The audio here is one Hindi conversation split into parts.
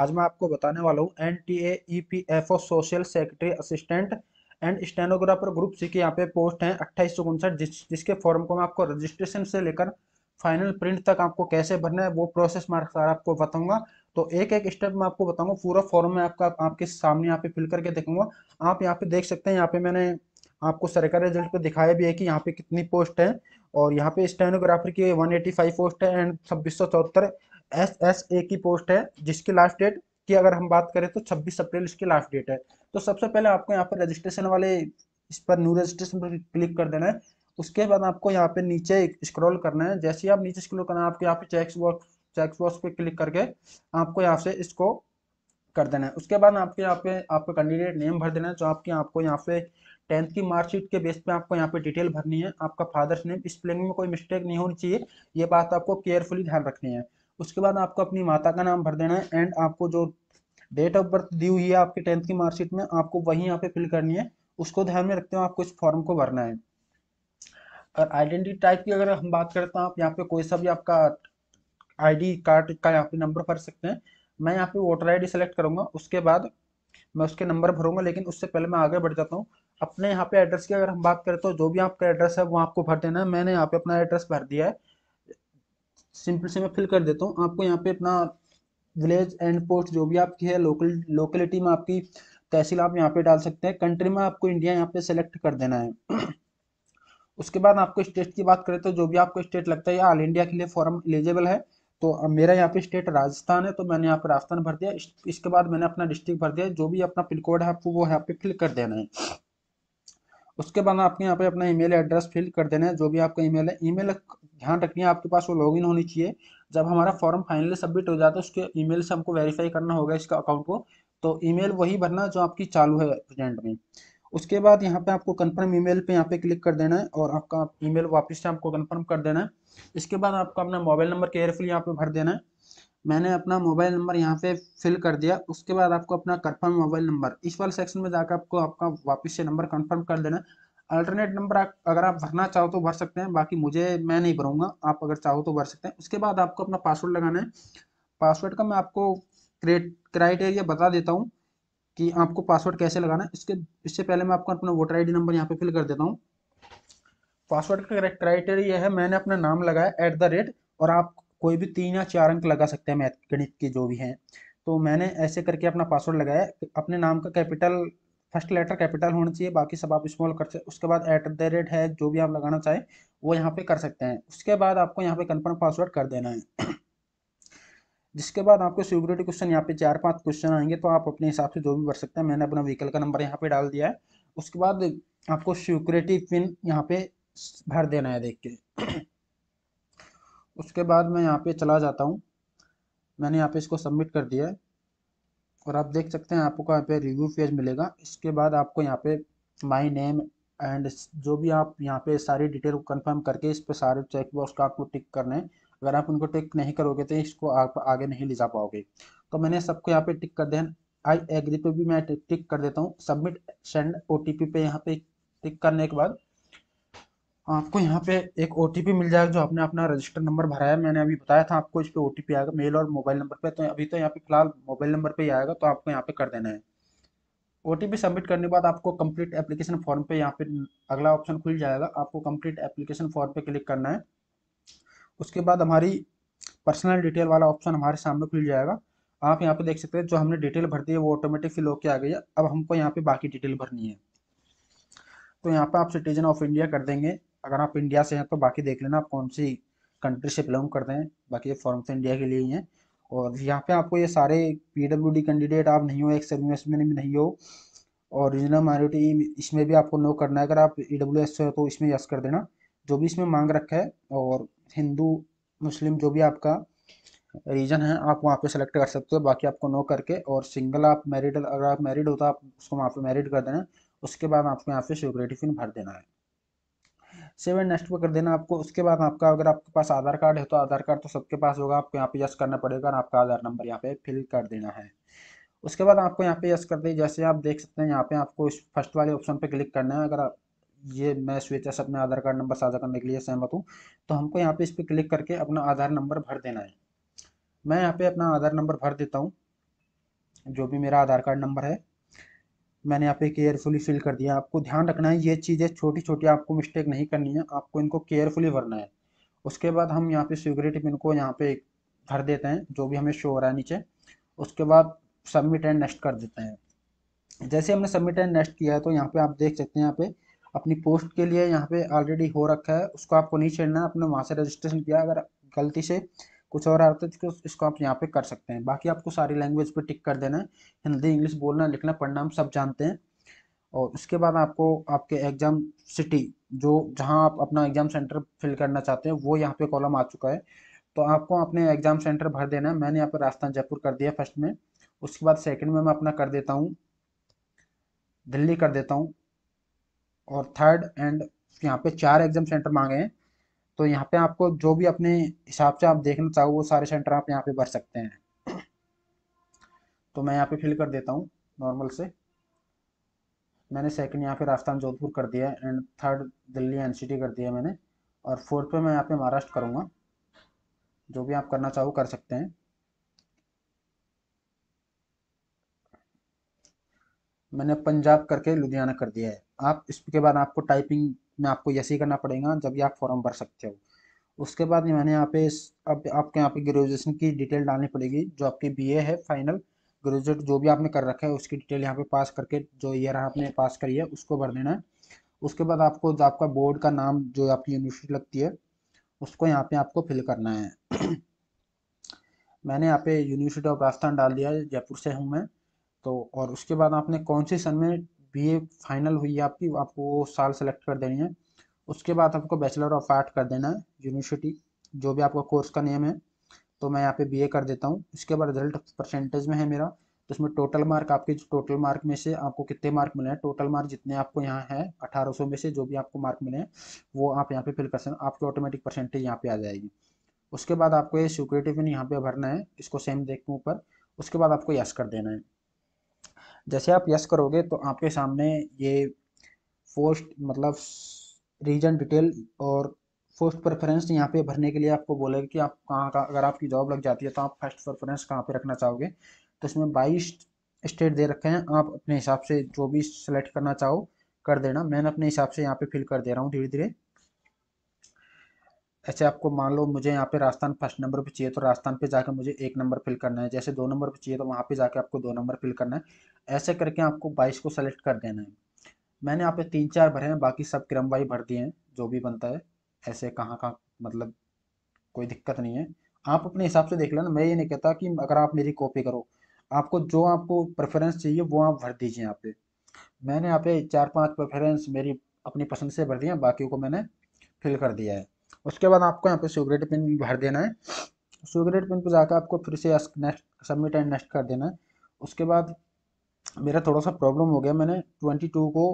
आज मैं आपको बताने वाला हूँ N T A P F O social secretary assistant and stenographer group C के यहाँ पे पोस्ट है अट्ठाईस सौ उनसठ जिस, जिसके फॉर्म को मैं आपको रजिस्ट्रेशन से लेकर फाइनल प्रिंट तक आपको कैसे भरना है वो प्रोसेस मैं सारा आपको बताऊंगा तो एक एक स्टेप मैं आपको बताऊंगा पूरा फॉर्म में आपका आपके सामने यहाँ पे फिल करके देखूंगा आप यहाँ पे देख सकते हैं यहाँ पे मैंने आपको सरकारी रिजल्ट पे दिखाया भी है कि यहाँ पे कितनी पोस्ट है और यहाँ पे स्टेनोग्राफर की 185 पोस्ट है एंड छब्बीस सौ चौहत्तर एस एस ए की पोस्ट है जिसकी लास्ट डेट की अगर हम बात करें तो 26 अप्रैल इसकी लास्ट डेट है तो सबसे पहले आपको यहाँ पर रजिस्ट्रेशन वाले इस पर न्यू रजिस्ट्रेशन पर क्लिक कर देना है उसके बाद आपको यहाँ पे नीचे स्क्रॉल करना है जैसे ही आप नीचे स्क्रॉल करना है आपको यहाँ पे चेक्स बॉक्स चेक्स बॉक्स पे क्लिक करके आपको यहाँ से इसको कर देना है उसके बाद आपके यहाँ पे आपका कैंडिडेट नेम भर देना है जो आपके आपको यहाँ पे टेंथ की मार्कशीट के बेस पे आपको यहाँ पे डिटेल भरनी है आपका फादर्स नेम स्पेलिंग में कोई मिस्टेक नहीं होनी चाहिए ये बात आपको केयरफुली ध्यान रखनी है उसके बाद आपको अपनी माता का नाम भर देना है एंड आपको जो डेट ऑफ बर्थ दी हुई है आपकी टेंथ की मार्कशीट में आपको वही यहाँ पे फिल करनी है उसको ध्यान में रखते हुए आपको इस फॉर्म को भरना है और आइडेंटिटी टाइप की अगर हम बात करते हैं तो आप यहाँ पे कोई सा भी आपका आईडी कार्ड का यहाँ पे नंबर भर सकते हैं मैं यहाँ पे वोटर आईडी सेलेक्ट करूंगा उसके बाद मैं उसके नंबर भरूंगा लेकिन उससे पहले मैं आगे बढ़ जाता हूँ अपने यहाँ पे एड्रेस की अगर हम बात करें तो जो भी आपका एड्रेस है वो आपको भर देना है मैंने यहाँ पे अपना एड्रेस भर दिया है सिंपल से मैं फिल कर देता हूँ आपको यहाँ पे अपना विलेज एंड पोस्ट जो भी आपकी है लोकल लोकेलिटी में आपकी तहसील आप यहाँ पे डाल सकते हैं कंट्री में आपको इंडिया यहाँ पे सेलेक्ट कर देना है उसके बाद आपको स्टेट की बात करें तो जो भी आपको स्टेट लगता है ऑल इंडिया के लिए फॉर्म एलिजिबल है तो मेरा यहाँ पे स्टेट राजस्थान है तो मैंने यहाँ पे राजस्थान भर दिया इसके बाद मैंने अपना डिस्ट्रिक्ट भर दिया जो भी अपना पिन कोड है आपको वो यहाँ पे फिल कर देना है उसके बाद आपके यहाँ पे अपना ईमेल एड्रेस फिल कर देना है जो भी आपका ईमेल है ईमेल ध्यान रखनी है आपके पास वो लॉगिन होनी चाहिए जब हमारा फॉर्म फाइनली सबमिट हो जाता है उसके ईमेल से हमको वेरीफाई करना होगा इसका अकाउंट को तो ईमेल वही भरना जो आपकी चालू है प्रेजेंट में उसके बाद यहाँ पे आपको कंफर्म ईमेल पे यहाँ पे क्लिक कर देना है और आपका ईमेल वापस से आपको कंफर्म कर देना है इसके बाद आपको अपना मोबाइल नंबर केयरफुल यहाँ पे भर देना है मैंने अपना मोबाइल नंबर यहाँ पे फिल कर दिया उसके बाद आपको अपना कन्फर्म मोबाइल नंबर इस वाले सेक्शन में जाकर आपको आपका वापस से नंबर कन्फर्म कर देना अल्टरनेट नंबर अगर आप भरना चाहो तो भर सकते हैं बाकी मुझे मैं नहीं भरूंगा आप अगर चाहो तो भर सकते हैं उसके बाद आपको अपना पासवर्ड लगाना है पासवर्ड का मैं आपको क्राइटेरिया बता देता हूँ कि आपको पासवर्ड कैसे लगाना है इसके इससे पहले मैं आपको अपना वोटर आई नंबर यहाँ पे फिल कर देता हूँ पासवर्ड का क्राइटेरिया है मैंने अपना नाम लगाया एट द रेट और आप कोई भी तीन या चार अंक लगा सकते हैं मैथ गणित के जो भी हैं तो मैंने ऐसे करके अपना पासवर्ड लगाया अपने नाम का कैपिटल फर्स्ट लेटर कैपिटल होना चाहिए बाकी सब आप स्मॉल कर सकते उसके बाद एट द रेट है जो भी आप लगाना चाहें वो यहाँ पे कर सकते हैं उसके बाद आपको यहाँ पे कन्फर्म पासवर्ड कर देना है जिसके बाद आपको सिक्योरिटी क्वेश्चन यहाँ पे चार पांच क्वेश्चन आएंगे तो आप अपने हिसाब से जो भी भर सकते हैं मैंने अपना व्हीकल का नंबर यहाँ पे डाल दिया है उसके बाद आपको सिक्योरिटी पिन यहाँ पे भर देना है देख के उसके बाद मैं यहाँ पे चला जाता हूँ मैंने यहाँ पे इसको सबमिट कर दिया है और आप देख सकते हैं आपको यहाँ पे रिव्यू पेज मिलेगा इसके बाद आपको यहाँ पे माई नेम एंड जो भी आप यहाँ पे सारी डिटेल कंफर्म करके इस पे सारे चेक बॉक्स का आपको टिक करना है अगर आप उनको टिक नहीं करोगे तो इसको आप आगे नहीं ले जा पाओगे तो मैंने सबको यहाँ पे टिक कर दिया आई एग्री पे भी मैं टिक कर देता हूँ सबमिट सेंड ओ पे यहाँ पे टिक करने के बाद आपको यहाँ पे एक ओ मिल जाएगा जो आपने अपना रजिस्टर नंबर भराया मैंने अभी बताया था आपको इस पर ओ आएगा मेल और मोबाइल नंबर पे तो अभी तो यहाँ पे फिलहाल मोबाइल नंबर पे ही आएगा तो आपको यहाँ पे कर देना है ओ सबमिट करने के बाद आपको कंप्लीट एप्लीकेशन फॉर्म पे यहाँ पे अगला ऑप्शन खुल जाएगा आपको कंप्लीट एप्लीकेशन फॉर्म पे क्लिक करना है उसके बाद हमारी पर्सनल डिटेल वाला ऑप्शन हमारे सामने खुल जाएगा आप यहाँ पे देख सकते हैं जो हमने डिटेल भर दी है वो ऑटोमेटिक फिल होकर आ गई है अब हमको यहाँ पे बाकी डिटेल भरनी है तो यहाँ पे आप सिटीजन ऑफ इंडिया कर देंगे अगर आप इंडिया से हैं तो बाकी देख लेना आप कौन सी कंट्री से बिलोंग करते हैं बाकी ये फॉर्म तो इंडिया के लिए ही हैं और यहाँ पे आपको ये सारे पीडब्ल्यूडी कैंडिडेट आप नहीं हो एक सर्विस में नहीं हो और रीजनल माइनॉरिटी इसमें भी आपको नो करना है अगर आप ई डब्ल्यू एस से हो तो इसमें यस कर देना जो भी इसमें मांग रखा है और हिंदू मुस्लिम जो भी आपका रीजन है आप वहाँ पे सेलेक्ट कर सकते हो बाकी आपको नो करके और सिंगल आप मैरिड अगर आप मैरिड होता तो आप उसको वहाँ पे मैरिड कर देना उसके बाद आपको यहाँ पे सिक्योरिटी फिन भर देना है सेव एंड नेक्स्ट पर कर देना आपको उसके बाद आपका अगर आपके पास आधार कार्ड है तो आधार कार्ड तो सबके पास होगा आपको यहाँ पे यस करना पड़ेगा और आपका आधार नंबर यहाँ पे फिल कर देना है उसके बाद आपको यहाँ पे यस कर दी जैसे आप देख सकते हैं यहाँ पे आपको इस फर्स्ट वाले ऑप्शन पे क्लिक करना है अगर आप ये मैं स्वेच्छा से अपने आधार कार्ड नंबर साझा करने के लिए सहमत हूँ तो हमको यहाँ पे इस पर क्लिक करके अपना आधार नंबर भर देना है मैं यहाँ पे अपना आधार नंबर भर देता हूँ जो भी मेरा आधार कार्ड नंबर है मैंने यहाँ पे केयरफुली फिल कर दिया आपको ध्यान रखना है ये चीज़ें छोटी छोटी आपको मिस्टेक नहीं करनी है आपको इनको केयरफुली भरना है उसके बाद हम यहाँ पे सिक्योरिटी पिन को यहाँ पे भर देते हैं जो भी हमें शो हो रहा है नीचे उसके बाद सबमिट एंड नेक्स्ट कर देते हैं जैसे हमने सबमिट एंड नेक्स्ट किया है तो यहाँ पे आप देख सकते हैं यहाँ पे अपनी पोस्ट के लिए यहाँ पे ऑलरेडी हो रखा है उसको आपको नहीं छेड़ना है आपने वहाँ से रजिस्ट्रेशन किया अगर गलती से कुछ और आता है इसको आप यहाँ पे कर सकते हैं बाकी आपको सारी लैंग्वेज पे टिक कर देना है हिंदी इंग्लिश बोलना लिखना पढ़ना हम सब जानते हैं और उसके बाद आपको आपके एग्ज़ाम सिटी जो जहाँ आप अपना एग्ज़ाम सेंटर फिल करना चाहते हैं वो यहाँ पे कॉलम आ चुका है तो आपको अपने एग्ज़ाम सेंटर भर देना है मैंने यहाँ पर राजस्थान जयपुर कर दिया फर्स्ट में उसके बाद सेकेंड में मैं अपना कर देता हूँ दिल्ली कर देता हूँ और थर्ड एंड यहाँ पे चार एग्ज़ाम सेंटर मांगे हैं तो यहाँ पे आपको जो भी अपने हिसाब से आप देखना चाहो वो सारे सेंटर आप यहाँ पे भर सकते हैं तो मैं यहाँ पे फिल कर देता हूँ नॉर्मल से मैंने सेकंड यहाँ पे राजस्थान जोधपुर कर दिया एंड थर्ड दिल्ली एनसीटी कर दिया मैंने और फोर्थ पे मैं यहाँ पे महाराष्ट्र करूँगा जो भी आप करना चाहो कर सकते हैं मैंने पंजाब करके लुधियाना कर दिया है आप इसके बाद आपको टाइपिंग में आपको ऐसे ही करना पड़ेगा जब भी आप फॉर्म भर सकते हो उसके बाद मैंने यहाँ पे अब आपके यहाँ पे ग्रेजुएशन की डिटेल डालनी पड़ेगी जो आपकी बीए है फाइनल ग्रेजुएट जो भी आपने कर रखा है उसकी डिटेल यहाँ पे पास करके जो ईयर आपने पास करी है उसको भर देना है उसके बाद आपको जो आपका बोर्ड का नाम जो आपकी यूनिवर्सिटी लगती है उसको यहाँ पे आपको फिल करना है मैंने यहाँ पे यूनिवर्सिटी ऑफ राजस्थान डाल दिया है जयपुर से हूँ मैं तो और उसके बाद आपने कौन से सन में बीए फाइनल हुई है आपकी आपको वो साल सेलेक्ट कर देनी है उसके बाद आपको बैचलर ऑफ आर्ट कर देना है यूनिवर्सिटी जो भी आपका कोर्स का नेम है तो मैं यहाँ पे बीए कर देता हूँ इसके बाद रिजल्ट परसेंटेज में है मेरा तो इसमें टोटल मार्क आपके टोटल मार्क में से आपको कितने मार्क मिले हैं टोटल मार्क जितने आपको यहाँ है अठारह में से जो भी आपको मार्क मिले हैं वो आप यहाँ पे फिल कर सकते आपकी ऑटोमेटिक परसेंटेज यहाँ पे आ जाएगी उसके बाद आपको ये सिक्योरिटी पिन यहाँ पे भरना है इसको सेम देख के ऊपर उसके बाद आपको यस कर देना है जैसे आप यस करोगे तो आपके सामने ये फोस्ट मतलब रीजन डिटेल और फर्स्ट प्रेफरेंस यहाँ पे भरने के लिए आपको बोलेगा कि आप कहाँ का अगर आपकी जॉब लग जाती है तो आप फर्स्ट प्रेफरेंस कहाँ पे रखना चाहोगे तो इसमें बाईस स्टेट दे रखे हैं आप अपने हिसाब से जो भी सिलेक्ट करना चाहो कर देना मैंने अपने हिसाब से यहाँ पे फिल कर दे रहा हूँ धीरे धीरे ऐसे आपको मान लो मुझे यहाँ पे राजस्थान फर्स्ट नंबर पे चाहिए तो राजस्थान पे जाकर मुझे एक नंबर फिल करना है जैसे दो नंबर पे चाहिए तो वहाँ पे जाके आपको दो नंबर फिल करना है ऐसे करके आपको बाईस को सेलेक्ट कर देना है मैंने यहाँ पे तीन चार भरे हैं बाकी सब क्रम वाई भर दिए हैं जो भी बनता है ऐसे कहाँ कहाँ मतलब कोई दिक्कत नहीं है आप अपने हिसाब से देख लेना मैं ये नहीं कहता कि अगर आप मेरी कॉपी करो आपको जो आपको प्रेफरेंस चाहिए वो आप भर दीजिए यहाँ पे मैंने यहाँ पे चार पाँच प्रेफरेंस मेरी अपनी पसंद से भर दिए बाकी को मैंने फिल कर दिया है उसके बाद आपको यहाँ पे सुगरेट पिन भर देना है सुगरेट पिन पर जाकर आपको फिर से नेक्स्ट सबमिट एंड नेक्स्ट कर देना है उसके बाद मेरा थोड़ा सा प्रॉब्लम हो गया मैंने ट्वेंटी टू को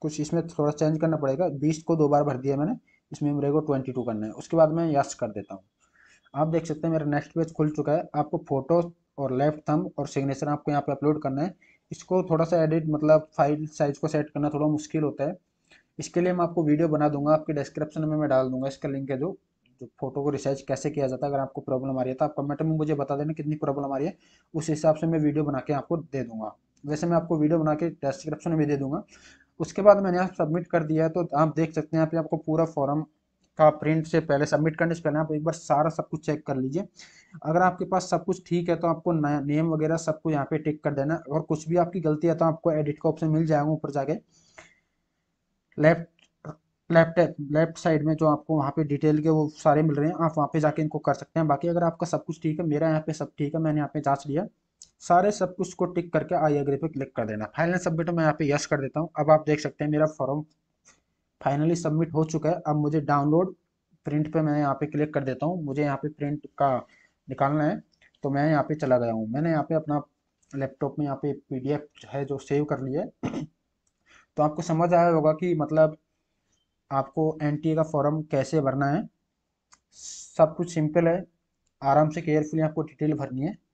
कुछ इसमें थोड़ा चेंज करना पड़ेगा बीस को दो बार भर दिया मैंने इसमें मेरे को ट्वेंटी टू करना है उसके बाद मैं यस कर देता हूँ आप देख सकते हैं मेरा नेक्स्ट पेज खुल चुका है आपको फोटो और लेफ्ट थम और सिग्नेचर आपको यहाँ पे अपलोड करना है इसको थोड़ा सा एडिट मतलब फाइल साइज को सेट करना थोड़ा मुश्किल होता है इसके लिए मैं आपको वीडियो बना दूंगा आपके डिस्क्रिप्शन में मैं डाल दूंगा इसका लिंक है जो जो फोटो को रिसर्च कैसे किया जाता है अगर आपको प्रॉब्लम आ रही है तो आप कमेंट में मुझे बता देना कितनी प्रॉब्लम आ रही है उस हिसाब से मैं वीडियो बना के आपको दे दूंगा वैसे मैं आपको वीडियो बना के डिस्क्रिप्शन में दे दूंगा उसके बाद मैंने आप सबमिट कर दिया है तो आप देख सकते हैं आपको पूरा फॉर्म का प्रिंट से पहले सबमिट करने से पहले आप एक बार सारा सब कुछ चेक कर लीजिए अगर आपके पास सब कुछ ठीक है तो आपको नेम वगैरह सबको यहाँ पे टिक कर देना और कुछ भी आपकी गलती है तो आपको एडिट का ऑप्शन मिल जाएगा ऊपर जाके लेफ्ट लेफ्ट लेफ्ट साइड में जो आपको वहाँ पे डिटेल के वो सारे मिल रहे हैं आप वहाँ पे जाके इनको कर सकते हैं बाकी अगर आपका सब कुछ ठीक है मेरा यहाँ पे सब ठीक है मैंने यहाँ पे जांच लिया सारे सब कुछ को टिक करके आई एग्री पे क्लिक कर देना फाइनल सबमिट मैं यहाँ पे यस कर देता हूँ अब आप देख सकते हैं मेरा फॉर्म फाइनली सबमिट हो चुका है अब मुझे डाउनलोड प्रिंट पर मैं यहाँ पे क्लिक कर देता हूँ मुझे यहाँ पे प्रिंट का निकालना है तो मैं यहाँ पे चला गया हूँ मैंने यहाँ पे अपना लैपटॉप में यहाँ पे पी है जो सेव कर लिया है तो आपको समझ आया होगा कि मतलब आपको एन का फॉर्म कैसे भरना है सब कुछ सिंपल है आराम से केयरफुली आपको डिटेल भरनी है